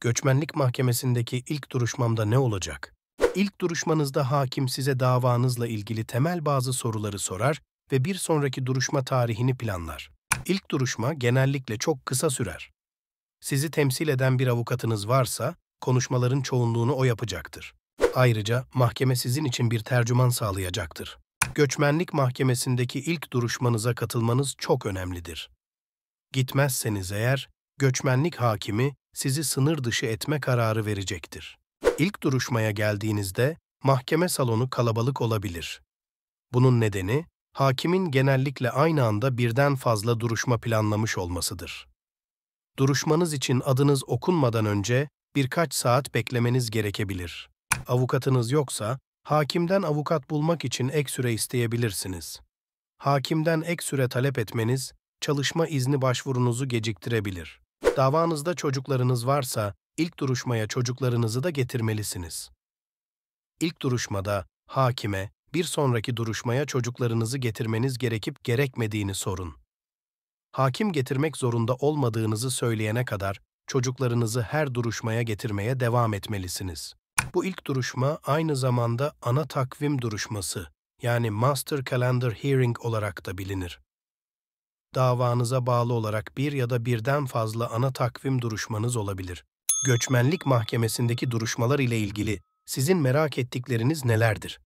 Göçmenlik Mahkemesi'ndeki ilk duruşmamda ne olacak? İlk duruşmanızda hakim size davanızla ilgili temel bazı soruları sorar ve bir sonraki duruşma tarihini planlar. İlk duruşma genellikle çok kısa sürer. Sizi temsil eden bir avukatınız varsa, konuşmaların çoğunluğunu o yapacaktır. Ayrıca mahkeme sizin için bir tercüman sağlayacaktır. Göçmenlik mahkemesindeki ilk duruşmanıza katılmanız çok önemlidir. Gitmezseniz eğer, göçmenlik hakimi sizi sınır dışı etme kararı verecektir. İlk duruşmaya geldiğinizde mahkeme salonu kalabalık olabilir. Bunun nedeni, hakimin genellikle aynı anda birden fazla duruşma planlamış olmasıdır. Duruşmanız için adınız okunmadan önce birkaç saat beklemeniz gerekebilir. Avukatınız yoksa, hakimden avukat bulmak için ek süre isteyebilirsiniz. Hakimden ek süre talep etmeniz, çalışma izni başvurunuzu geciktirebilir. Davanızda çocuklarınız varsa, ilk duruşmaya çocuklarınızı da getirmelisiniz. İlk duruşmada hakime, bir sonraki duruşmaya çocuklarınızı getirmeniz gerekip gerekmediğini sorun. Hakim getirmek zorunda olmadığınızı söyleyene kadar çocuklarınızı her duruşmaya getirmeye devam etmelisiniz. Bu ilk duruşma aynı zamanda ana takvim duruşması yani Master Calendar Hearing olarak da bilinir davanıza bağlı olarak bir ya da birden fazla ana takvim duruşmanız olabilir. Göçmenlik mahkemesindeki duruşmalar ile ilgili sizin merak ettikleriniz nelerdir?